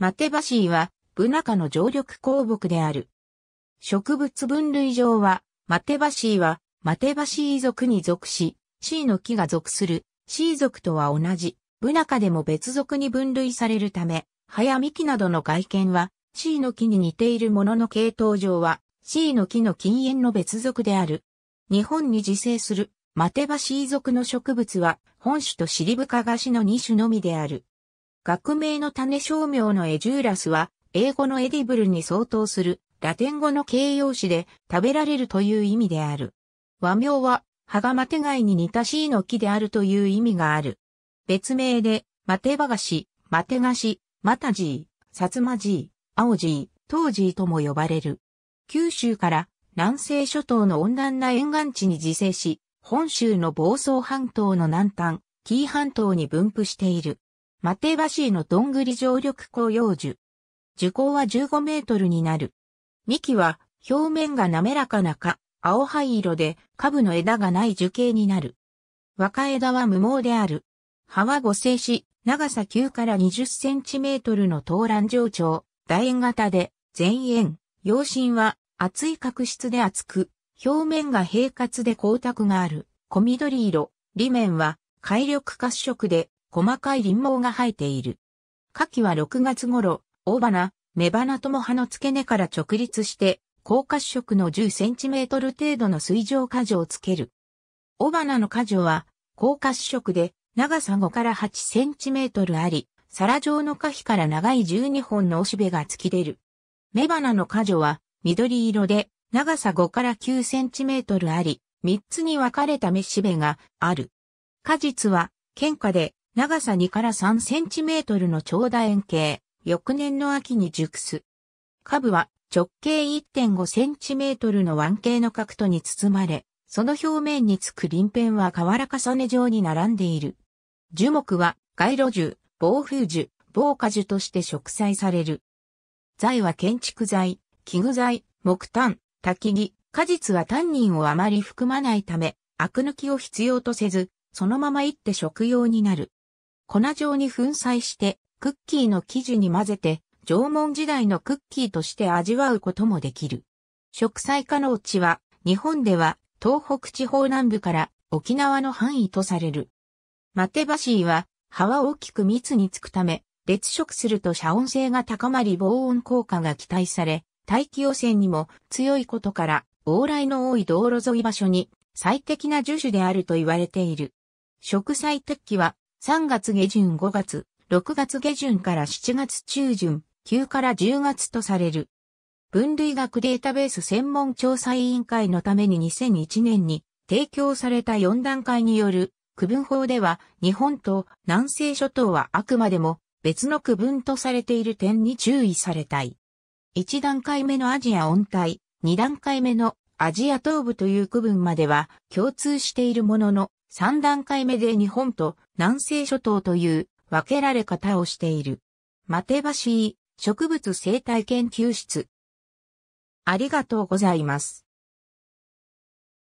マテバシーは、ブナ科の常緑鉱木である。植物分類上は、マテバシーは、マテバシー属に属し、シーの木が属する、シー属とは同じ、ブナ科でも別属に分類されるため、葉や幹などの外見は、シーの木に似ているものの系統上は、シーの木の禁煙の別属である。日本に自生する、マテバシー属の植物は、本種とシリブカガシの2種のみである。学名の種商名のエジューラスは、英語のエディブルに相当する、ラテン語の形容詞で、食べられるという意味である。和名は、葉がマテガイに似たシイの木であるという意味がある。別名で、マテバガシ、マテガシ、マタジー、サツマジー、青ジー、トウジーとも呼ばれる。九州から南西諸島の温暖な沿岸地に自生し、本州の房総半島の南端、紀伊半島に分布している。マテバシーのどんぐり常緑紅葉樹。樹高は15メートルになる。幹は表面が滑らかなか、青灰色で、株の枝がない樹形になる。若枝は無毛である。葉は五星し、長さ9から20センチメートルの東蘭上長、楕円型で、前円、葉身は厚い角質で厚く、表面が平滑で光沢がある、小緑色、裏面は、海緑褐色で、細かい輪毛が生えている。花期は6月頃、大花、雌花とも葉の付け根から直立して、高褐色の10センチメートル程度の水上果樹をつける。雄花の果樹は、高褐色で、長さ5から8センチメートルあり、皿状の花皮から長い12本のおしべが突き出る。雌花の果樹は、緑色で、長さ5から9センチメートルあり、3つに分かれた雌しべがある。果実は、喧嘩で長さ2から3センチメートルの長打円形、翌年の秋に熟す。株は直径1.5センチメートルの腕形の角度に包まれ、その表面につく鱗片は瓦重ね状に並んでいる。樹木は街路樹、防風樹、防火樹として植栽される。材は建築材、器具材、木炭、焚き木、果実は単人をあまり含まないため、アク抜きを必要とせず、そのままいって食用になる。粉状に粉砕してクッキーの生地に混ぜて縄文時代のクッキーとして味わうこともできる。植栽化の地は日本では東北地方南部から沖縄の範囲とされる。マテバシーは葉は大きく密につくため、劣色すると遮音性が高まり防音効果が期待され、大気汚染にも強いことから往来の多い道路沿い場所に最適な樹種であると言われている。植栽鉄器は3月下旬5月、6月下旬から7月中旬、9から10月とされる。分類学データベース専門調査委員会のために2001年に提供された4段階による区分法では日本と南西諸島はあくまでも別の区分とされている点に注意されたい。1段階目のアジア温帯、2段階目のアジア東部という区分までは共通しているものの3段階目で日本と南西諸島という分けられ方をしている。マテバシー植物生態研究室。ありがとうございます。